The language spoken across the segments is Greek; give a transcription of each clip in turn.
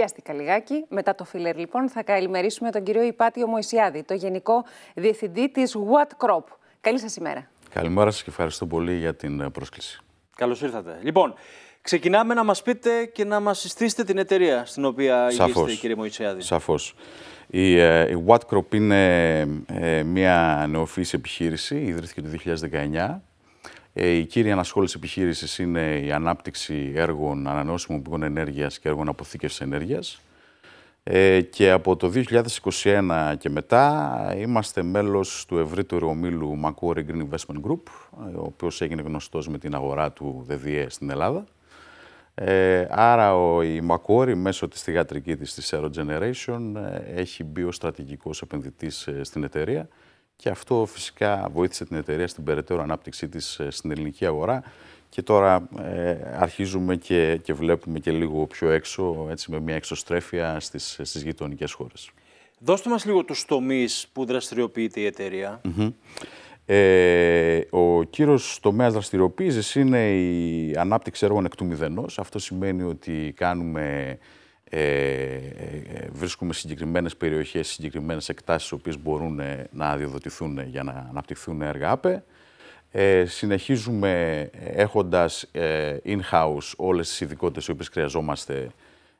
βιάστηκα λιγάκι. Μετά το φίλερ, λοιπόν, θα καλημερίσουμε τον κύριο Ιπάτιο Μωυσιάδη, το Γενικό Διευθυντή της What Crop. Καλή σας ημέρα. Καλημέρα σας και ευχαριστώ πολύ για την ε, πρόσκληση. Καλώς ήρθατε. Λοιπόν, ξεκινάμε να μας πείτε και να μας συστήσετε την εταιρεία στην οποία Σαφώς. είστε, κύριε Μωυσιάδη. Σαφώς. Η, ε, η Crop είναι ε, μια νεοφύση επιχείρηση, ιδρύθηκε το 2019 ε, η κύρια ανασχόληση επιχείρησης είναι η ανάπτυξη έργων ανανεώσιμων πηγών ενέργειας και έργων αποθήκευσης ενέργειας. Ε, και από το 2021 και μετά είμαστε μέλος του ευρύτερου ομίλου Macquarie Green Investment Group, ε, ο οποίος έγινε γνωστός με την αγορά του ΔΔΕ στην Ελλάδα. άρα ο, η Macquarie μέσω της θηγατρική της, της Aero Generation, έχει μπει ως στρατηγικός επενδυτής στην εταιρεία και αυτό φυσικά βοήθησε την εταιρεία στην περαιτέρω ανάπτυξή της ε, στην ελληνική αγορά και τώρα ε, αρχίζουμε και, βλέπουμε και λίγο πιο έξω, έτσι, με μια εξωστρέφεια στις, στις γειτονικές χώρες. Δώστε μας λίγο τους τομείς που δραστηριοποιείται η εταιρεία. Ε, ο κύριος τομέας δραστηριοποίησης είναι η ανάπτυξη έργων εκ του μηδενός. Αυτό σημαίνει ότι κάνουμε ε, ε, ε, βρίσκουμε συγκεκριμένες περιοχές, συγκεκριμένες εκτάσεις, οι οποίες μπορούν να αδειοδοτηθούν για να αναπτυχθούν έργα ΑΠΕ. συνεχίζουμε έχοντας in-house όλες τις ειδικότητες οι οποίες χρειαζόμαστε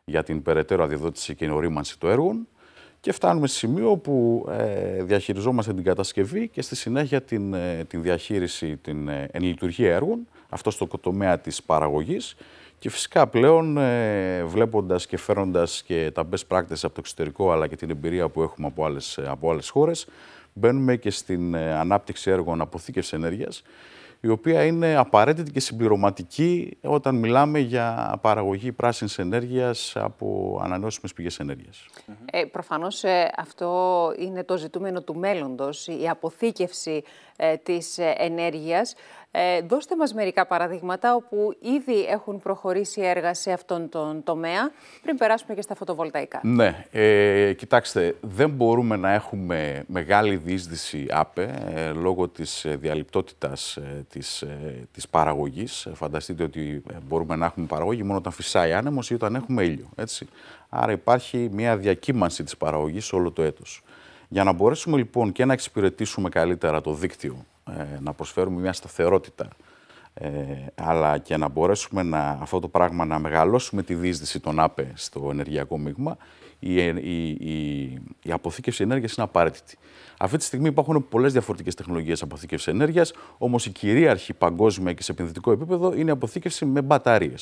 για την περαιτέρω αδειοδότηση και ορίμανση των έργων και φτάνουμε σε σημείο που διαχειριζόμαστε την κατασκευή και στη συνέχεια την, διαχείριση, την ενλειτουργία έργων, αυτό στο τομέα της παραγωγής και φυσικά πλέον ε, βλέποντας και φέροντας και τα best practices από το εξωτερικό αλλά και την εμπειρία που έχουμε από άλλες, από άλλες χώρες, μπαίνουμε και στην ε, ανάπτυξη έργων αποθήκευσης ενέργειας, η οποία είναι απαραίτητη και συμπληρωματική όταν μιλάμε για παραγωγή πράσινης ενέργειας από ανανεώσιμες πηγές ενέργειας. Ε, προφανώς ε, αυτό είναι το ζητούμενο του μέλλοντος, η αποθήκευση ε, της ε, ενέργειας. Ε, δώστε μας μερικά παραδείγματα όπου ήδη έχουν προχωρήσει έργα σε αυτόν τον τομέα πριν περάσουμε και στα φωτοβολταϊκά. Ναι, ε, κοιτάξτε, δεν μπορούμε να έχουμε μεγάλη διείσδυση ΑΠΕ ε, λόγω της ε, διαλειπτότητας ε, της, της παραγωγής. Φανταστείτε ότι μπορούμε να έχουμε παραγωγή μόνο όταν φυσάει άνεμος ή όταν έχουμε ήλιο. Έτσι. Άρα υπάρχει μια διακύμανση της παραγωγής όλο το έτος. Για να μπορέσουμε λοιπόν και να εξυπηρετήσουμε καλύτερα το δίκτυο ε, να προσφέρουμε μια σταθερότητα, ε, αλλά και να μπορέσουμε να, αυτό το πράγμα να μεγαλώσουμε τη δίσδυση των ΑΠΕ στο ενεργειακό μείγμα, η, ε, η, η, η αποθήκευση ενέργειας είναι απαραίτητη. Αυτή τη στιγμή υπάρχουν πολλές διαφορετικές τεχνολογίες αποθήκευσης ενέργειας, όμως η κυρίαρχη παγκόσμια και σε επενδυτικό επίπεδο είναι η αποθήκευση με μπαταρίες.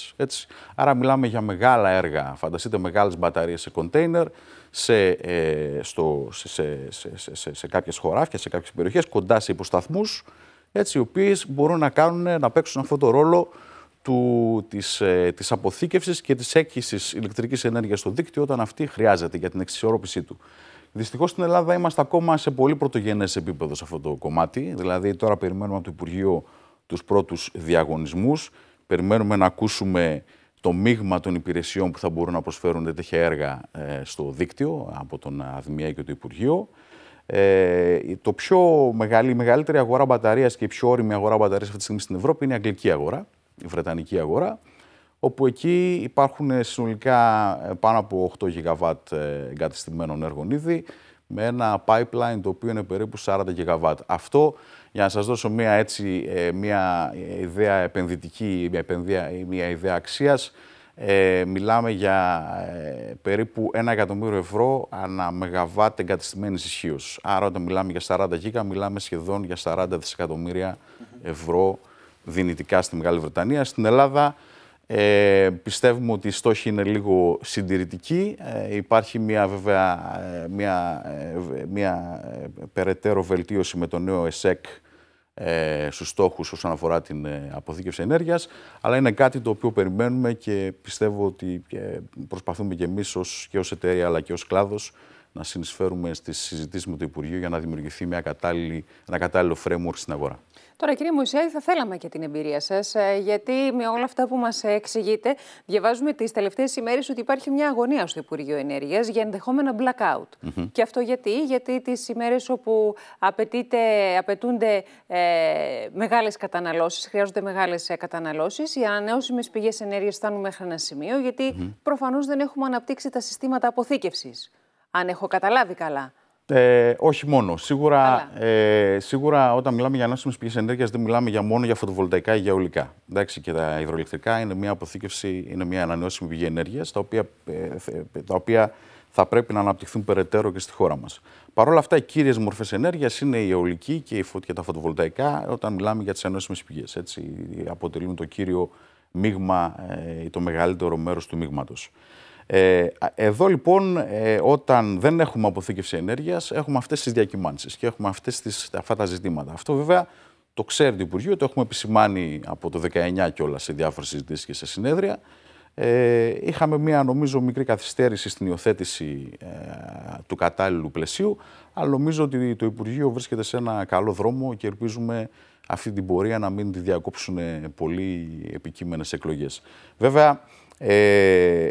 Άρα, μιλάμε για μεγάλα έργα. Φανταστείτε μεγάλες μπαταρίες σε κοντέινερ, σε, ε, στο, σε, σε, σε, σε, κάποιες χωράφια, σε κάποιες περιοχές, κοντά σε υποσταθμούς, έτσι, οι οποίες μπορούν να, κάνουν, να παίξουν αυτό το ρόλο του, της, ε, της αποθήκευσης και της έκκησης ηλεκτρικής ενέργειας στο δίκτυο όταν αυτή χρειάζεται για την εξισορρόπησή του. Δυστυχώς στην Ελλάδα είμαστε ακόμα σε πολύ πρωτογενές επίπεδο σε αυτό το κομμάτι. Δηλαδή, τώρα περιμένουμε από το Υπουργείο τους πρώτους διαγωνισμούς. Περιμένουμε να ακούσουμε το μείγμα των υπηρεσιών που θα μπορούν να προσφέρουν τέτοια έργα ε, στο δίκτυο από τον ΑΔΜΙΑ και το Υπουργείο. Ε, το πιο μεγάλη, η μεγαλύτερη αγορά μπαταρίας και η πιο όρημη αγορά μπαταρίας αυτή τη στιγμή στην Ευρώπη είναι η αγγλική αγορά, η βρετανική αγορά, όπου εκεί υπάρχουν ε, συνολικά ε, πάνω από 8 GW εγκατεστημένων έργων ήδη, με ένα pipeline το οποίο είναι περίπου 40 GW. Αυτό για να σας δώσω μια, έτσι, ε, μια ε, ιδέα επενδυτική, μια, επενδύα, μια ιδέα αξίας, ε, μιλάμε για ε, περίπου 1 εκατομμύριο ευρώ ανά μεγαβάτ εγκατεστημένης ισχύως. Άρα, όταν μιλάμε για 40 γίγα, μιλάμε σχεδόν για 40 δισεκατομμύρια ευρώ δυνητικά στη Μεγάλη Βρετανία. Στην Ελλάδα ε, πιστεύουμε ότι η στόχοι είναι λίγο συντηρητική. Ε, υπάρχει μια, βέβαια, ε, μια, ε, μια περαιτέρω βελτίωση με το νέο ΕΣΕΚ ε, στους στόχους όσον αφορά την αποθήκευση ενέργειας, αλλά είναι κάτι το οποίο περιμένουμε και πιστεύω ότι προσπαθούμε και εμείς ως, και ως εταιρεία αλλά και ως κλάδος να συνεισφέρουμε στις συζητήσεις με το Υπουργείο για να δημιουργηθεί μια ένα κατάλληλο framework στην αγορά. Τώρα, κύριε Μουσιάδη θα θέλαμε και την εμπειρία σας, ε, γιατί με όλα αυτά που μας εξηγείτε, διαβάζουμε τις τελευταίες ημέρες ότι υπάρχει μια αγωνία στο Υπουργείο Ενέργειας για ενδεχόμενα blackout. Και αυτό γιατί, γιατί τις ημέρες όπου απαιτούνται ε, μεγάλες καταναλώσεις, χρειάζονται μεγάλες καταναλώσεις, οι ανανεώσιμες πηγές ενέργειας φτάνουν μέχρι ένα σημείο, γιατί mm προφανώς δεν έχουμε αναπτύξει τα συστήματα αποθήκευσης. Αν έχω καταλάβει καλά. Ε, όχι μόνο. Σίγουρα, ε, σίγουρα όταν μιλάμε για ανάσχημες πηγές ενέργειας, δεν μιλάμε για μόνο για φωτοβολταϊκά ή για ολικά. Εντάξει, και τα υδροελεκτρικά είναι μια αποθήκευση, είναι μια ανανεώσιμη πηγή ενέργειας, τα, οποία, ε, ε, τα θα πρέπει να αναπτυχθούν περαιτέρω και στη χώρα μας. Παρ' όλα αυτά, οι κύριες μορφές ενέργειας είναι η αιωλική και, και τα φωτοβολταϊκά, όταν μιλάμε για τις ανανεώσιμες πηγές. Έτσι, αποτελούν το κύριο μείγμα, ε, ή το μεγαλύτερο μέρος του μείγματος. Ε, εδώ λοιπόν, ε, όταν δεν έχουμε αποθήκευση ενέργειας, έχουμε αυτές τις διακυμάνσεις και έχουμε αυτές τις, αυτά τα ζητήματα. Αυτό βέβαια το ξέρει το Υπουργείο, το έχουμε επισημάνει από το 19 κιόλας σε διάφορες συζητήσεις και σε συνέδρια. Ε, είχαμε μία νομίζω μικρή καθυστέρηση στην υιοθέτηση ε, του κατάλληλου πλαισίου, αλλά νομίζω ότι το Υπουργείο βρίσκεται σε ένα καλό δρόμο και ελπίζουμε αυτή την πορεία να μην τη διακόψουν πολύ επικείμενες εκλογές. Βέβαια, ε, ε,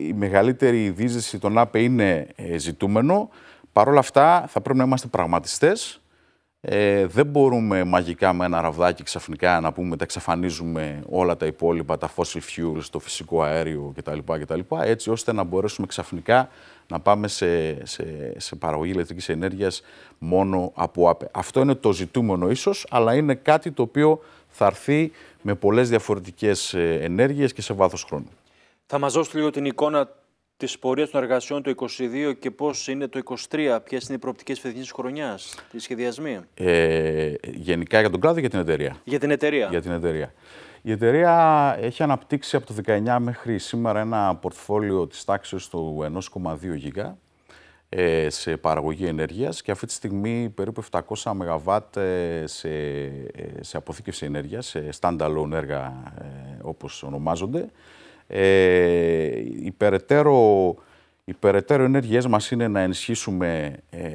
η μεγαλύτερη δίζεση των ΑΠΕ είναι ε, ζητούμενο. Παρ' όλα αυτά θα πρέπει να είμαστε πραγματιστές ε, δεν μπορούμε μαγικά με ένα ραβδάκι ξαφνικά να πούμε τα εξαφανίζουμε όλα τα υπόλοιπα, τα fossil fuels, το φυσικό αέριο κτλ. κτλ έτσι ώστε να μπορέσουμε ξαφνικά να πάμε σε, σε, σε παραγωγή ηλεκτρικής ενέργειας μόνο από ΑΠΕ. Αυτό είναι το ζητούμενο ίσως, αλλά είναι κάτι το οποίο θα έρθει με πολλές διαφορετικές ε, ενέργειες και σε βάθος χρόνου. Θα μας δώσετε λίγο την εικόνα της πορείας των εργασιών το 2022 και πώς είναι το 2023, ποιες είναι οι προοπτικές φετινής χρονιάς, οι σχεδιασμοί. Ε, γενικά για τον κλάδο ή για την εταιρεία. Για την εταιρεία. Για την εταιρεία. Η εταιρεία έχει αναπτύξει από το 19 μέχρι σήμερα ένα πορτφόλιο της τάξης του 1,2 γίγα ε, σε παραγωγή ενέργειας και αυτή τη στιγμή περίπου 700 ΜΒ ε, σε, ε, σε αποθήκευση ενέργειας, σε stand-alone έργα όπως ονομάζονται οι ε, περαιτέρω ενέργειές μας είναι να ενισχύσουμε ε,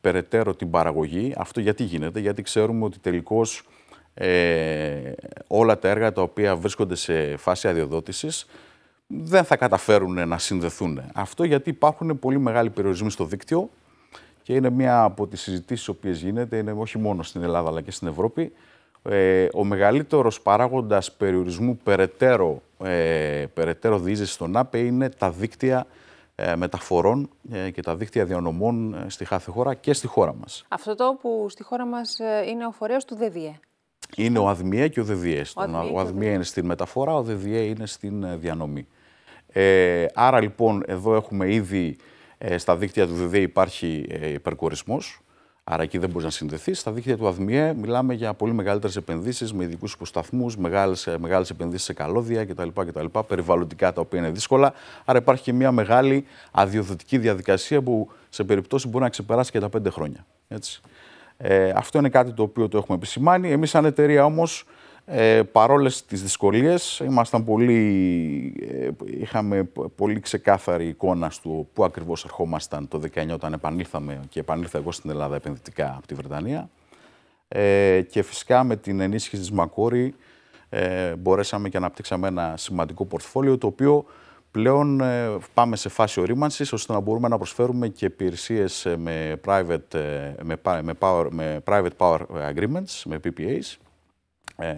περαιτέρω την παραγωγή. Αυτό γιατί γίνεται, γιατί ξέρουμε ότι τελικώς ε, όλα τα έργα τα οποία βρίσκονται σε φάση αδειοδότησης δεν θα καταφέρουν να συνδεθούν. Αυτό γιατί υπάρχουν πολύ μεγάλοι περιορισμοί στο δίκτυο και είναι μία από τις συζητήσεις που γίνεται, όχι μόνο στην Ελλάδα αλλά και στην Ευρώπη. ο μεγαλύτερος παράγοντας περιορισμού περαιτέρω ε, περαιτέρω στον ΑΠΕ είναι τα δίκτυα ε, μεταφορών ε, και τα δίκτυα διανομών ε, στη κάθε χώρα και στη χώρα μας. Αυτό το που στη χώρα μας είναι ο φορέας του ΔΕΔΙΕ. Είναι ο ΑΔΜΙΕ και ο ΔΕΔΙΕ. Ο ΑΔΜΙΕ είναι στην μεταφορά, ο ΔΕΔΙΕ είναι στην διανομή. άρα λοιπόν εδώ έχουμε ήδη στα δίκτυα του ΔΕΔΙΕ υπάρχει υπερκορισμός Άρα εκεί δεν μπορείς να συνδεθείς. Στα δίκτυα του ΑΔΜΙΕ μιλάμε για πολύ μεγαλύτερες επενδύσεις με ειδικούς υποσταθμούς, μεγάλες ε, επενδύσεις σε καλώδια κτλ, κτλ. Περιβαλλοντικά τα οποία είναι δύσκολα. Άρα υπάρχει και μια μεγάλη αδειοδοτική διαδικασία που σε περιπτώσει μπορεί να ξεπεράσει και τα πέντε χρόνια. Έτσι. Ε, αυτό είναι κάτι το οποίο το έχουμε επισημάνει. Εμείς, σαν εταιρεία όμως, ε, παρόλες τις δυσκολίες, πολύ, ε, είχαμε πολύ ξεκάθαρη εικόνα στο πού ακριβώς ερχόμασταν το 19 όταν επανήλθαμε και επανήλθα εγώ στην Ελλάδα επενδυτικά από τη Βρετανία. Ε, και φυσικά με την ενίσχυση της Μακόρη ε, μπορέσαμε και αναπτύξαμε ένα σημαντικό πορτφόλιο το οποίο πλέον ε, πάμε σε φάση ορίμανσης ώστε να μπορούμε να προσφέρουμε και υπηρεσίες με, private, με, power, με private power agreements, με PPAs ε,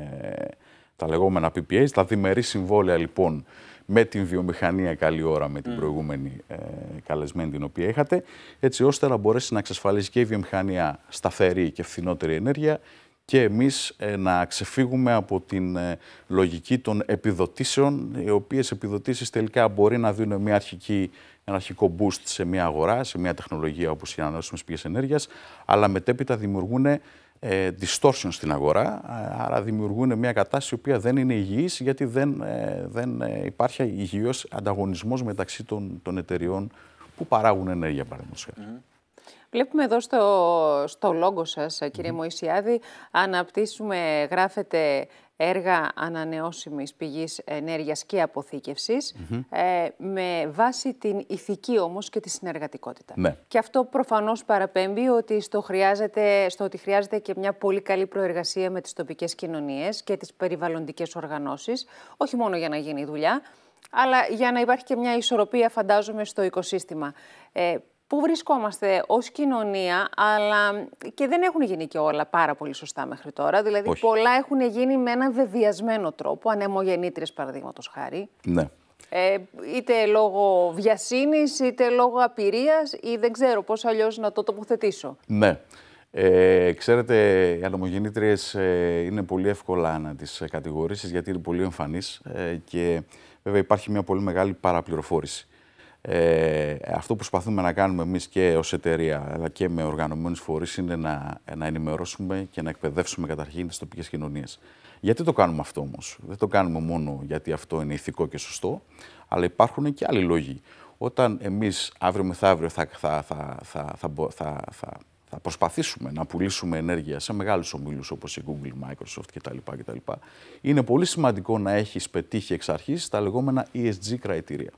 τα λεγόμενα PPA, τα διμερεί συμβόλαια λοιπόν με την βιομηχανία καλή ώρα με την προηγούμενη ε, καλεσμένη την οποία είχατε, έτσι ώστε να μπορέσει να εξασφαλίσει και η βιομηχανία σταθερή και φθηνότερη ενέργεια και εμείς ε, να ξεφύγουμε από την ε, λογική των επιδοτήσεων, οι οποίες επιδοτήσεις τελικά μπορεί να δίνουν μια αρχική, ένα αρχικό boost σε μια αγορά, σε μια τεχνολογία όπως οι ανανεώσιμες πηγές ενέργειας, αλλά μετέπειτα δημιουργούν ε, distortion στην αγορά, ε, άρα δημιουργούν μια κατάσταση η οποία δεν είναι υγιής γιατί δεν, ε, δεν ε, υπάρχει υγιός ανταγωνισμός μεταξύ των, των εταιριών που παράγουν ενέργεια παραδείγματος Βλέπουμε εδώ στο, στο λόγο σας, κύριε mm -hmm. Μωυσιάδη, αναπτύσσουμε, γράφετε έργα ανανεώσιμης πηγής ενέργειας και αποθήκευσης, ε, με βάση την ηθική όμως και τη συνεργατικότητα. Ναι. Και αυτό προφανώς παραπέμπει ότι στο, χρειάζεται, στο ότι χρειάζεται και μια πολύ καλή προεργασία με τις τοπικές κοινωνίες και τις περιβαλλοντικές οργανώσεις, όχι μόνο για να γίνει δουλειά, αλλά για να υπάρχει και μια ισορροπία, φαντάζομαι, στο οικοσύστημα. Ε, πού βρισκόμαστε ως κοινωνία, αλλά και δεν έχουν γίνει και όλα πάρα πολύ σωστά μέχρι τώρα. Δηλαδή, Όχι. πολλά έχουν γίνει με έναν βεβαιασμένο τρόπο, ανεμογεννήτριες παραδείγματος χάρη. Ναι. Ε, είτε λόγω βιασύνης, είτε λόγω απειρίας ή δεν ξέρω πώς αλλιώς να το τοποθετήσω. Ναι. Ε, ξέρετε, οι ανεμογεννήτριες ε, είναι πολύ εύκολα να τις ε, κατηγορήσεις γιατί είναι πολύ εμφανείς ε, και βέβαια υπάρχει μια πολύ μεγάλη παραπληροφόρηση. Ε, αυτό που προσπαθούμε να κάνουμε εμείς και ως εταιρεία αλλά και με οργανωμένους φορείς είναι να, να ενημερώσουμε και να εκπαιδεύσουμε καταρχήν τις τοπικές κοινωνίες. Γιατί το κάνουμε αυτό όμως. Δεν το κάνουμε μόνο γιατί αυτό είναι ηθικό και σωστό, αλλά υπάρχουν και άλλοι λόγοι. Όταν εμείς αύριο μεθαύριο θα, θα, θα, θα, θα, θα, προσπαθήσουμε να πουλήσουμε ενέργεια σε μεγάλους ομίλους όπως η Google, Microsoft κτλ. κτλ. Είναι πολύ σημαντικό να έχεις πετύχει εξ αρχής τα λεγόμενα ESG κριτήρια.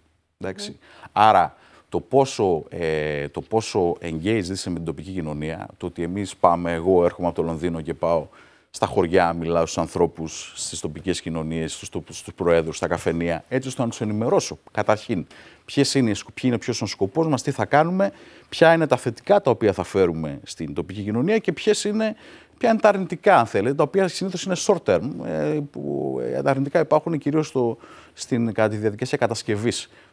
Εντάξει. Ναι. Άρα το πόσο, ε, το πόσο engaged είσαι με την τοπική κοινωνία, το ότι εμείς πάμε, εγώ έρχομαι από το Λονδίνο και πάω στα χωριά, μιλάω στους ανθρώπους, στις τοπικές κοινωνίες, στους, προέδρου, προέδρους, στα καφενεία, έτσι ώστε να τους ενημερώσω καταρχήν ποιο είναι, είναι ποιος είναι ο σκοπός μας, τι θα κάνουμε, ποια είναι τα θετικά τα οποία θα φέρουμε στην τοπική κοινωνία και ποιες είναι, ποια είναι τα αρνητικά, αν θέλετε, τα οποία συνήθως είναι short term, ε, που ε, τα αρνητικά υπάρχουν κυρίως στην, κατά τη διαδικασία κατασκευής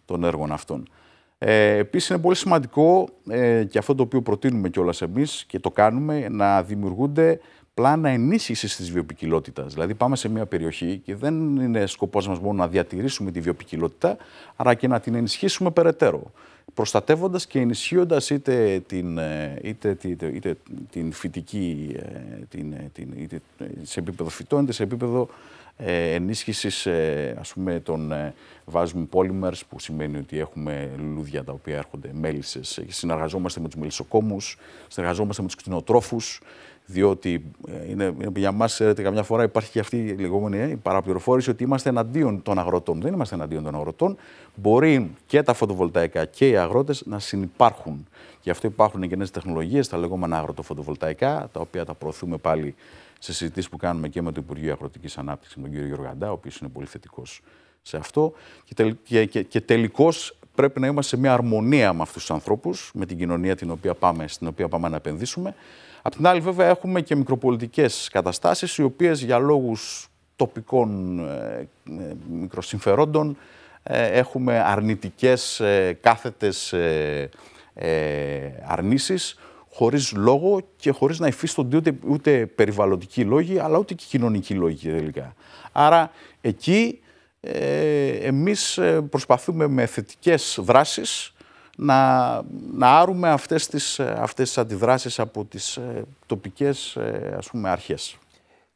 των έργων αυτών. Ε, Επίσης, είναι πολύ σημαντικό ε, και αυτό το οποίο προτείνουμε κιόλας εμείς και το κάνουμε να δημιουργούνται πλάνα ενίσχυσης της βιοπικιλότητας. Δηλαδή, πάμε σε μια περιοχή και δεν είναι σκοπός μας μόνο να διατηρήσουμε τη βιοπικιλότητα, αλλά και να την ενισχύσουμε περαιτέρω προστατεύοντας και ενισχύοντας είτε την, ε, είτε, είτε, είτε την φυτική, ε, την, ε, την, είτε σε επίπεδο φυτών, είτε σε επίπεδο ε, ενίσχυσης, ας πούμε, των ε, βάζουμε polymers, που σημαίνει ότι έχουμε λουλούδια τα οποία έρχονται μέλισσες, συνεργαζόμαστε με τους μελισσοκόμους, συνεργαζόμαστε με τους κτηνοτρόφους, διότι ε, είναι, για μας ξέρετε, καμιά φορά υπάρχει και αυτή η λεγόμενη ε, η παραπληροφόρηση ότι είμαστε εναντίον των αγροτών. Δεν είμαστε εναντίον των αγροτών. Μπορεί και τα φωτοβολταϊκά και οι αγρότες να συνεπάρχουν. Γι' αυτό υπάρχουν και νέες τεχνολογίες, τα λεγόμενα αγροτοφωτοβολταϊκά, τα οποία τα προωθούμε πάλι σε συζητήσεις που κάνουμε και με το Υπουργείο Αγροτικής Ανάπτυξης, τον κύριο Αντά, ο οποίος είναι πολύ θετικός σε αυτό. Και, τελ, και, και, και πρέπει να είμαστε σε μια αρμονία με αυτούς τους ανθρώπους, με την κοινωνία την οποία πάμε, στην οποία πάμε να επενδύσουμε. Απ' την άλλη, βέβαια, έχουμε και μικροπολιτικές καταστάσεις, οι οποίες για λόγους τοπικών ε, ε, μικροσυμφερόντων ε, έχουμε αρνητικές κάθετες αρνήσεις χωρίς λόγο και χωρίς να υφίστονται ούτε, ούτε περιβαλλοντικοί λόγοι αλλά ούτε και κοινωνικοί λόγοι τελικά. Άρα εκεί εμείς προσπαθούμε με θετικές δράσεις να, να άρουμε αυτές τις, ε, αυτές αντιδράσεις από τις ε, τοπικές ε, ας αρχές.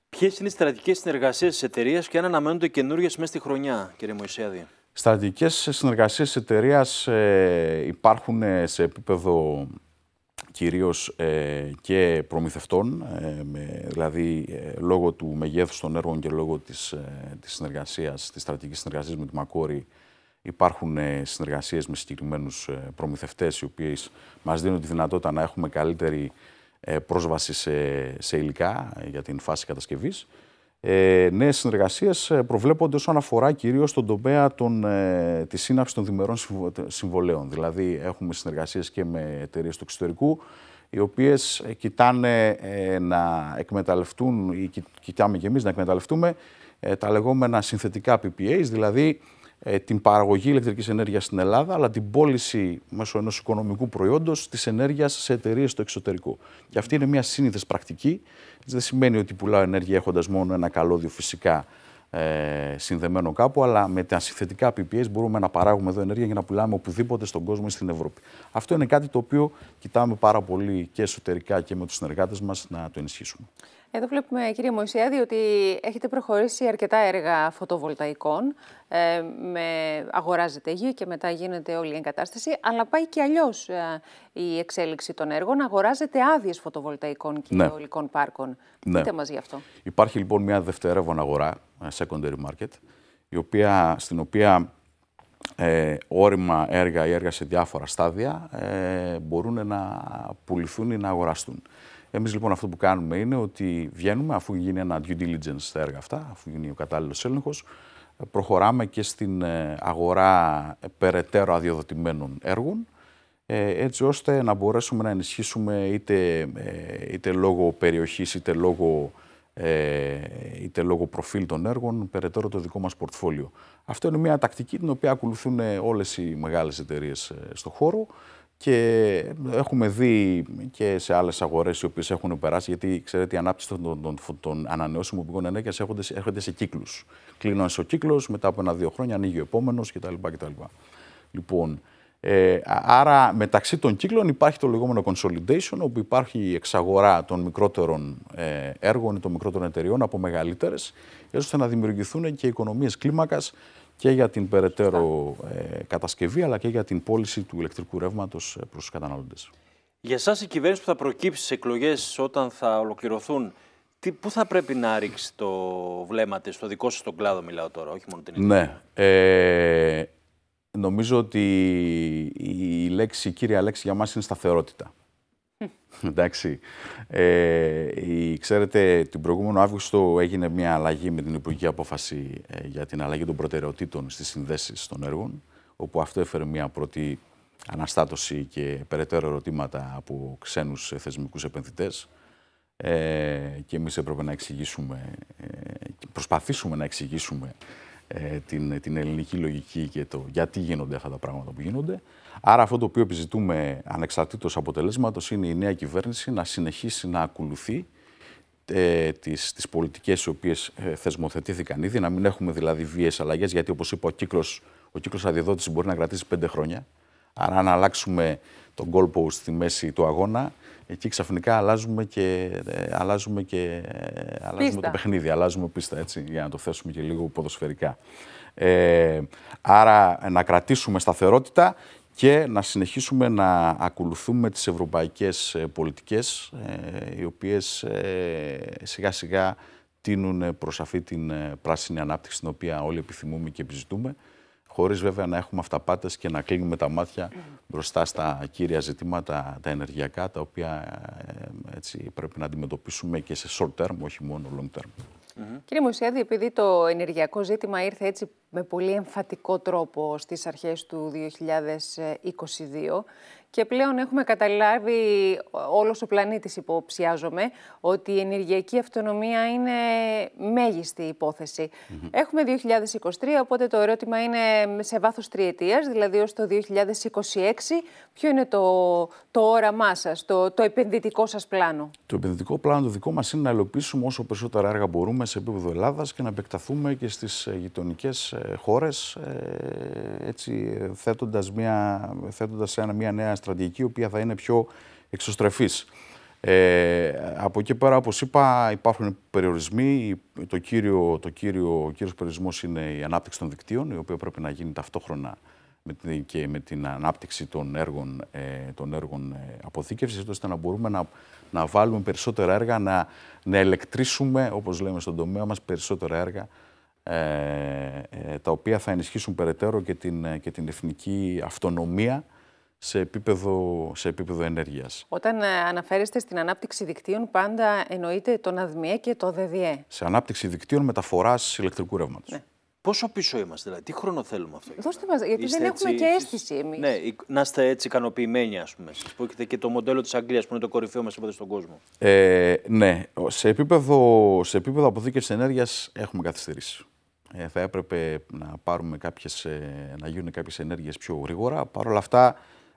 Ποιες είναι οι στρατηγικέ συνεργασίες της εταιρείας και αν αναμένονται καινούριε μέσα στη χρονιά, κύριε Μωυσέδη. Στρατικές συνεργασίες της εταιρείας υπάρχουν σε επίπεδο κυρίως και προμηθευτών, με, δηλαδή λόγω του μεγέθους των έργων και λόγω της, της συνεργασίας, της στρατηγικής συνεργασίας με τη Μακόρη, Υπάρχουν ε, συνεργασίες με συγκεκριμένους ε, προμηθευτές, οι οποίες μας δίνουν τη δυνατότητα να έχουμε καλύτερη ε, πρόσβαση σε, σε υλικά για την φάση κατασκευής. Ε, Νέες συνεργασίες προβλέπονται όσον αφορά κυρίως τον τομέα των, ε, της σύναψης των διμερών συμβολέων. Δηλαδή, έχουμε συνεργασίες και με εταιρείες του εξωτερικού, οι οποίες κοιτάνε να εκμεταλλευτούν ή κοιτάμε κι εμείς να εκμεταλλευτούμε τα λεγόμενα συνθετικά PPAs, δηλαδή ε, την παραγωγή ηλεκτρικής ενέργειας στην Ελλάδα, αλλά την πώληση μέσω ενός οικονομικού προϊόντος της ενέργειας σε εταιρείες στο εξωτερικό. Και αυτή είναι μια σύνηθες πρακτική. Δεν σημαίνει ότι πουλάω ενέργεια έχοντας μόνο ένα καλώδιο φυσικά ε, συνδεμένο κάπου, αλλά με τα συνθετικά PPS μπορούμε να παράγουμε εδώ ενέργεια για να πουλάμε οπουδήποτε στον κόσμο ή στην Ευρώπη. Αυτό είναι κάτι το οποίο κοιτάμε πάρα πολύ και εσωτερικά και με τους συνεργάτες μας να το ενισχύσουμε. Εδώ βλέπουμε, κύριε Μωυσιάδη, ότι έχετε προχωρήσει αρκετά έργα φωτοβολταϊκών. Ε, με, αγοράζετε γη και μετά γίνεται όλη η εγκατάσταση. Αλλά πάει και αλλιώς ε, η εξέλιξη των έργων. Αγοράζετε άδειες φωτοβολταϊκών και ναι. πάρκων. Ναι. Πείτε μας γι' αυτό. Υπάρχει λοιπόν μια δευτερεύον αγορά, ε, secondary market, η οποία, στην οποία ε, όρημα έργα ή έργα σε διάφορα στάδια ε, μπορούν να πουληθούν ή να αγοραστούν. Εμείς λοιπόν αυτό που κάνουμε είναι ότι βγαίνουμε, αφού γίνει ένα due diligence στα έργα αυτά, αφού γίνει ο κατάλληλος έλεγχος, προχωράμε και στην ε, αγορά περαιτέρω αδειοδοτημένων έργων, ε, έτσι ώστε να μπορέσουμε να ενισχύσουμε είτε, ε, είτε λόγω περιοχής είτε λόγω, είτε λόγω προφίλ των έργων περαιτέρω το δικό μας πορτφόλιο. Αυτό είναι μια τακτική την οποία ακολουθούν όλες οι μεγάλες εταιρείες στο χώρο. Και έχουμε δει και σε άλλες αγορές οι οποίες έχουν περάσει, γιατί ξέρετε, η ανάπτυξη των, των, των ανανεώσιμων πηγών ενέργειας έρχονται σε κύκλους. Κλείνω ο κύκλος, μετά από ένα-δύο χρόνια ανοίγει ο επόμενος κτλ. κτλ. Λοιπόν, ε, άρα μεταξύ των κύκλων υπάρχει το λεγόμενο consolidation, όπου υπάρχει η εξαγορά των μικρότερων ε, έργων ή των μικρότερων εταιριών από μεγαλύτερες, ώστε να δημιουργηθούν και οικονομίες κλίμακας, και για την περαιτέρω ε, κατασκευή αλλά και για την πώληση του ηλεκτρικού ρεύματος ε, προς τους καταναλωτές. Για εσάς, η κυβέρνηση που θα προκύψει στις εκλογές όταν θα ολοκληρωθούν, τι, πού θα πρέπει να ρίξει το βλέμμα της, στο δικό σας τον κλάδο, μιλάω τώρα, όχι μόνο την Ελλάδα. Ναι. Ε, νομίζω ότι η λέξη, η κύρια λέξη για μας είναι σταθερότητα. Εντάξει. Ε, η, ξέρετε, την προηγούμενο Αύγουστο έγινε μια αλλαγή με την Υπουργική Απόφαση ε, για την αλλαγή των προτεραιοτήτων στις συνδέσεις των έργων, όπου αυτό έφερε μια πρώτη αναστάτωση και περαιτέρω ερωτήματα από ξένους θεσμικούς επενδυτές. Ε, και εμείς έπρεπε να εξηγήσουμε, ε, προσπαθήσουμε να εξηγήσουμε ε, την, την ελληνική λογική και το γιατί γίνονται αυτά τα πράγματα που γίνονται. Άρα αυτό το οποίο επιζητούμε ανεξαρτήτως αποτελέσματος είναι η νέα κυβέρνηση να συνεχίσει να ακολουθεί ε, τις, τις πολιτικές οι οποίες ε, θεσμοθετήθηκαν ήδη, να μην έχουμε δηλαδή βίαιες αλλαγές, γιατί όπως είπα ο κύκλος, ο κύκλος αδειοδότησης μπορεί να κρατήσει πέντε χρόνια. Άρα αν αλλάξουμε τον κόλπο στη μέση του αγώνα, εκεί ξαφνικά αλλάζουμε και, ε, αλλάζουμε και ε, αλλάζουμε το παιχνίδι, αλλάζουμε πίστα, έτσι, για να το θέσουμε και λίγο ποδοσφαιρικά. Ε, άρα να κρατήσουμε σταθερότητα και να συνεχίσουμε να ακολουθούμε τις ευρωπαϊκές ε, πολιτικές, οι οποίες σιγά σιγά τίνουν προς αυτή την πράσινη ανάπτυξη την οποία όλοι επιθυμούμε και επιζητούμε χωρίς βέβαια να έχουμε αυταπάτες και να κλείνουμε τα μάτια μπροστά στα κύρια ζητήματα τα ενεργειακά, τα οποία ε, έτσι, πρέπει να αντιμετωπίσουμε και σε short term, όχι μόνο long term. Κύριε Μουσιάδη, επειδή το ενεργειακό ζήτημα ήρθε έτσι με πολύ εμφατικό τρόπο στις αρχές του 2022 και πλέον έχουμε καταλάβει, όλος ο πλανήτης υποψιάζομαι, ότι η ενεργειακή αυτονομία είναι μέγιστη υπόθεση. Έχουμε 2023, οπότε το ερώτημα είναι σε βάθος τριετίας, δηλαδή ως το 2026, ποιο είναι το, το όραμά σας, το, το επενδυτικό σας πλάνο. Το επενδυτικό πλάνο το δικό μας είναι να ελοπίσουμε όσο περισσότερα έργα μπορούμε σε επίπεδο Ελλάδας και να επεκταθούμε και στις ε, γειτονικές ε, χώρες, ε, έτσι θέτοντας, μια, ένα, μια νέα στρατηγική η οποία θα είναι πιο εξωστρεφής. Ε, από εκεί πέρα, όπως είπα, υπάρχουν περιορισμοί. Το κύριο, το κύριο, ο περιορισμός είναι η ανάπτυξη των δικτύων, η οποία πρέπει να γίνει ταυτόχρονα με την, και με την ανάπτυξη των έργων, ε, των ε, αποθήκευσης, ώστε να μπορούμε να, να βάλουμε περισσότερα έργα, να, να ελεκτρήσουμε, όπως λέμε στον τομέα μας περισσότερα έργα, ε, ε, τα οποία θα ενισχύσουν περαιτέρω και την ε, εθνική αυτονομία σε επίπεδο, σε επίπεδο ενέργειας. Όταν ε, αναφέρεστε στην ανάπτυξη δικτύων, πάντα εννοείται τον ΑΔΜΙΕ και το ΔΔΕ. Σε ανάπτυξη δικτύων μεταφοράς ηλεκτρικού ρεύματος. Ναι. Πόσο πίσω είμαστε, δηλαδή, τι χρόνο θέλουμε αυτό. Δώστε μας, γιατί δεν έχουμε έτσι, και αίσθηση εμείς. Ναι, να είστε έτσι ικανοποιημένοι, ας πούμε. Σας πω και το μοντέλο της Αγγλίας που είναι το κορυφαίο μας είπατε στον κόσμο. Ε, ναι, σε επίπεδο, σε επίπεδο αποθήκευσης ενέργειας έχουμε καθυστερήσει. Ε, θα έπρεπε να, πάρουμε κάποιες, ε, να γίνουν κάποιες ενέργειες πιο γρήγορα. Παρ' όλα αυτά,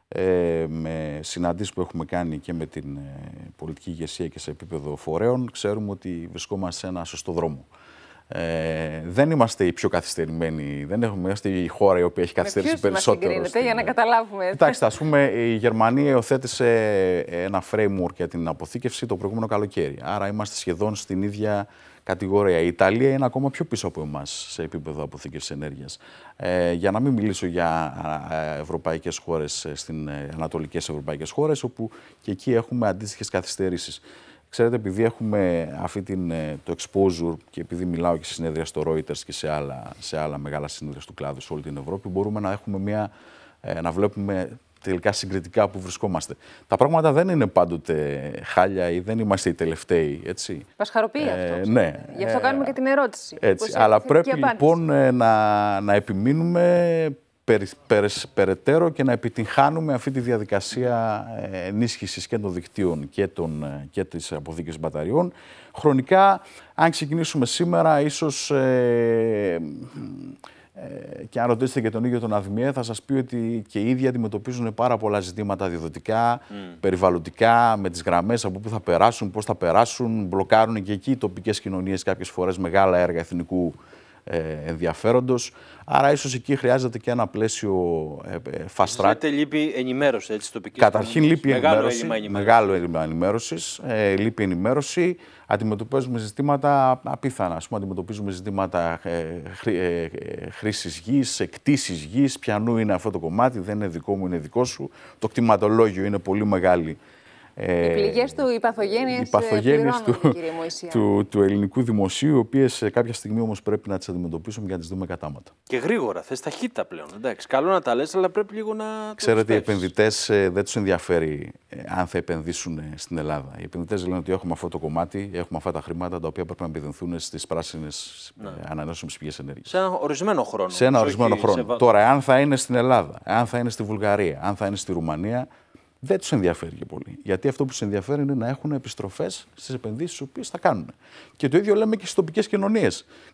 ε, με συναντήσεις που έχουμε κάνει και με την ε, πολιτική ηγεσία και σε επίπεδο φορέων, ξέρουμε ότι βρισκόμαστε σε ένα σωστό δρόμο. Ε, δεν είμαστε οι πιο καθυστερημένοι, δεν έχουμε, είμαστε η χώρα η οποία έχει καθυστερήσει περισσότερο. Μας στην... για να καταλάβουμε. Κοιτάξτε, ας πούμε, η Γερμανία υιοθέτησε ένα framework για την αποθήκευση το προηγούμενο καλοκαίρι. Άρα είμαστε σχεδόν στην ίδια κατηγορία. Η Ιταλία είναι ακόμα πιο πίσω από εμάς σε επίπεδο αποθήκευσης ενέργειας. Ε, για να μην μιλήσω για ευρωπαϊκές χώρες, ε, στην ε, ανατολικές ευρωπαϊκές χώρες, όπου και εκεί έχουμε αντίστοιχες καθυστερήσεις. Ξέρετε, επειδή έχουμε αυτή την, ε, το exposure και επειδή μιλάω και σε συνέδρια στο Reuters και σε άλλα, σε άλλα μεγάλα συνέδρια του κλάδου σε όλη την Ευρώπη, μπορούμε να έχουμε μια να βλέπουμε τελικά συγκριτικά που βρισκόμαστε. Τα πράγματα δεν είναι πάντοτε χάλια ή δεν είμαστε οι τελευταίοι. Έτσι. Μας χαροποιεί ε, αυτό. Ναι. Γι' αυτό κάνουμε και ε, την ερώτηση. Έτσι. Αλλά πρέπει λοιπόν ε, να, να επιμείνουμε περι, περαιτέρω και να επιτυγχάνουμε αυτή τη διαδικασία ε, ενίσχυσης και των δικτύων και, των, και της αποδίκησης μπαταριών. Χρονικά, αν ξεκινήσουμε σήμερα, ίσως... Ε, και αν ρωτήσετε και τον ίδιο τον Αδημία, θα σας πει ότι και οι ίδιοι αντιμετωπίζουν πάρα πολλά ζητήματα διδοτικά, περιβαλλοντικά, με τις γραμμές από πού θα περάσουν, πώς θα περάσουν, μπλοκάρουν και εκεί οι τοπικές κοινωνίες κάποιες φορές μεγάλα έργα εθνικού ε, ενδιαφέροντος. Άρα ίσως εκεί χρειάζεται και ένα πλαίσιο ε, ε, fast track. λείπει ενημέρωση έτσι, τοπικής. Καταρχήν λείπει ενημέρωση, ενημέρωσης. Μεγάλο έλλειμμα ενημέρωσης. Ε, λείπει ενημέρωση. Αντιμετωπίζουμε ζητήματα απίθανα. Ας πούμε, αντιμετωπίζουμε ζητήματα ε, χρήσης γης, εκτίσης γης. Πιανού είναι αυτό το κομμάτι, δεν είναι δικό μου, είναι δικό σου. Το κτηματολόγιο είναι πολύ μεγάλη ε, οι πληγές του, οι παθογένειες ε, του, του, του, του ελληνικού δημοσίου, οι οποίες ε, κάποια στιγμή όμως πρέπει να τις αντιμετωπίσουμε για να τις δούμε κατάματα. Και γρήγορα, θες ταχύτητα πλέον. Εντάξει, καλό να τα λες, αλλά πρέπει λίγο να. Ξέρετε, οι επενδυτέ δεν τους ενδιαφέρει αν θα επενδύσουν στην Ελλάδα. Οι επενδυτές λένε ότι έχουμε αυτό το κομμάτι, έχουμε αυτά τα χρήματα τα οποία πρέπει να επιδενθούν στις πράσινες ναι. ανανεώσιμες πηγές ενέργειας. Σε ένα ορισμένο χρόνο. Σε ένα ορισμένο χρόνο. Σε... Τώρα, αν θα είναι στην Ελλάδα, αν θα είναι στη Βουλγαρία, αν θα είναι στη Ρουμανία, δεν τους ενδιαφέρει και πολύ. Γιατί αυτό που τους ενδιαφέρει είναι να έχουν επιστροφές στις επενδύσεις που θα κάνουν. Και το ίδιο λέμε και στις τοπικές κοινωνίες.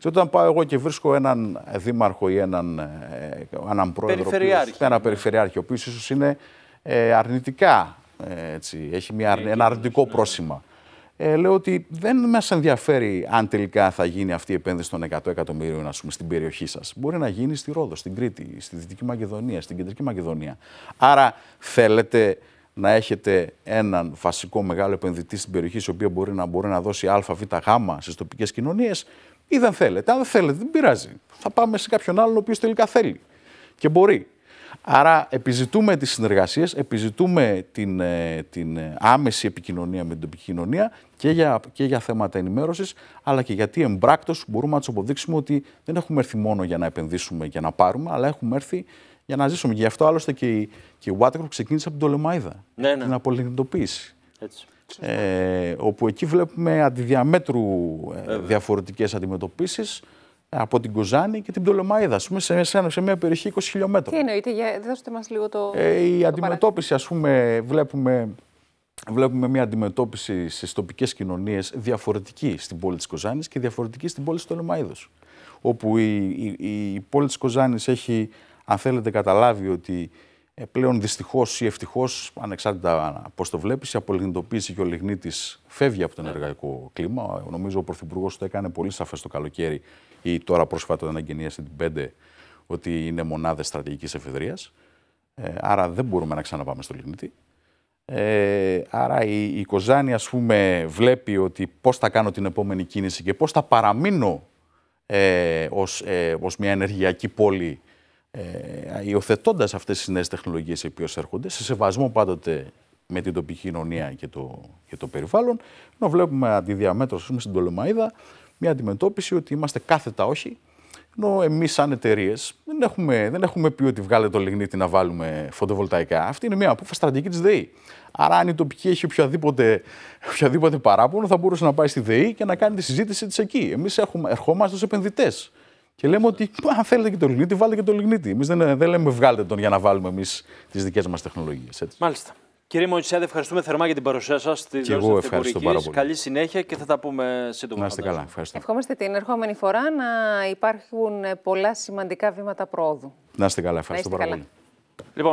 Όταν πάω εγώ και βρίσκω έναν δήμαρχο ή έναν, ε, έναν πρόεδρο, περιφερειάρχη. ένα περιφερειάρχη, ο οποίος ίσως είναι ε, αρνητικά. Ε, έτσι, έχει μια, ένα αρνητικό ναι. πρόσημα ε, λέω ότι δεν μας ενδιαφέρει αν τελικά θα γίνει αυτή η επένδυση των 100 εκατομμυρίων στην περιοχή σας. Μπορεί να γίνει στη Ρόδο, στην Κρήτη, στη Δυτική Μακεδονία, στην Κεντρική Μακεδονία. Άρα, θέλετε να έχετε έναν βασικό μεγάλο επενδυτή στην περιοχή, ο οποίο μπορεί να, μπορεί να δώσει ΑΒΓ στις τοπικές κοινωνίες, ή δεν θέλετε. Αν δεν θέλετε, δεν πειράζει. Θα πάμε σε κάποιον άλλον ο οποίος τελικά θέλει και μπορεί. Άρα επιζητούμε τις συνεργασίες, επιζητούμε την, ε, την ε, άμεση επικοινωνία με την επικοινωνία και για, και για θέματα ενημέρωσης, αλλά και γιατί εμπράκτος μπορούμε να τους αποδείξουμε ότι δεν έχουμε έρθει μόνο για να επενδύσουμε και να πάρουμε, αλλά έχουμε έρθει για να ζήσουμε. γι' αυτό άλλωστε και η, και η ξεκίνησε από την Τολεμαϊδα, ναι, ναι. την απολυνητοποίηση. Έτσι. Ε, όπου εκεί βλέπουμε αντιδιαμέτρου ε, διαφορετικές αντιμετωπίσεις, από την Κοζάνη και την Πτολεμαίδα, ας πούμε, σε, σε, σε μια περιοχή 20 χιλιόμετρων. Τι εννοείται, για, δώστε μας λίγο το ε, Η αντιμετώπιση, ας ας πούμε, βλέπουμε, βλέπουμε μια αντιμετώπιση στις τοπικές κοινωνίες διαφορετική στην πόλη της Κοζάνης και διαφορετική στην πόλη της Πτολεμαίδος. Όπου η, η, πόλη της Κοζάνης έχει, αν θέλετε, καταλάβει ότι ε, πλέον δυστυχώς ή ευτυχώς, ανεξάρτητα πώς το βλέπεις, η απολιγνητοποίηση και ο λιγνίτης φεύγει από το ενεργειακό κλίμα. Νομίζω ο Πρωθυπουργός το έκανε πολύ σαφές το καλοκαίρι ή τώρα πρόσφατα αναγγελίασε την 5 ότι είναι μονάδες στρατηγικής εφεδρείας. Ε, άρα δεν μπορούμε να ξαναπάμε στο λιγνίτη. Ε, άρα η, η Κοζάνη ας πούμε βλέπει ότι πώς θα κάνω την επόμενη κίνηση και πώς θα παραμείνω ε, ως, ε, ως μια ενεργειακή πόλη ε, υιοθετώντας αυτές τις νέες τεχνολογίες οι οποίες έρχονται, σε σεβασμό πάντοτε με την τοπική κοινωνία και το, και το περιβάλλον, ενώ βλέπουμε αντιδιαμέτρως στην Τολεμαϊδα μια αντιμετώπιση ότι είμαστε κάθετα όχι, ενώ εμείς, σαν εταιρείες, δεν έχουμε, δεν έχουμε πει ότι βγάλε το λιγνίτη να βάλουμε φωτοβολταϊκά. Αυτή είναι μια απόφαση στρατηγική της ΔΕΗ. Άρα, αν η τοπική έχει οποιαδήποτε, οποιαδήποτε παράπονο, θα μπορούσε να πάει στη ΔΕΗ και να κάνει τη συζήτηση της εκεί. Εμείς ερχόμαστε ως επενδυτές. Και λέμε ότι αν θέλετε και το λιγνίτη, βάλετε και το λιγνίτι. Εμείς δεν, δεν λέμε βγάλετε τον για να βάλουμε εμείς τις δικές μας τεχνολογίες. Μάλιστα. Κύριε Μωυσέδε, ευχαριστούμε θερμά για την παρουσία σας. Και εγώ ευχαριστώ πάρα πολύ. Καλή συνέχεια και θα τα πούμε σύντομα. Να είστε καλά. Ευχαριστώ. Ευχόμαστε την ερχόμενη φορά να υπάρχουν πολλά σημαντικά βήματα πρόοδου. Να είστε καλά. Ευχαριστώ πάρα πολύ. Λοιπόν,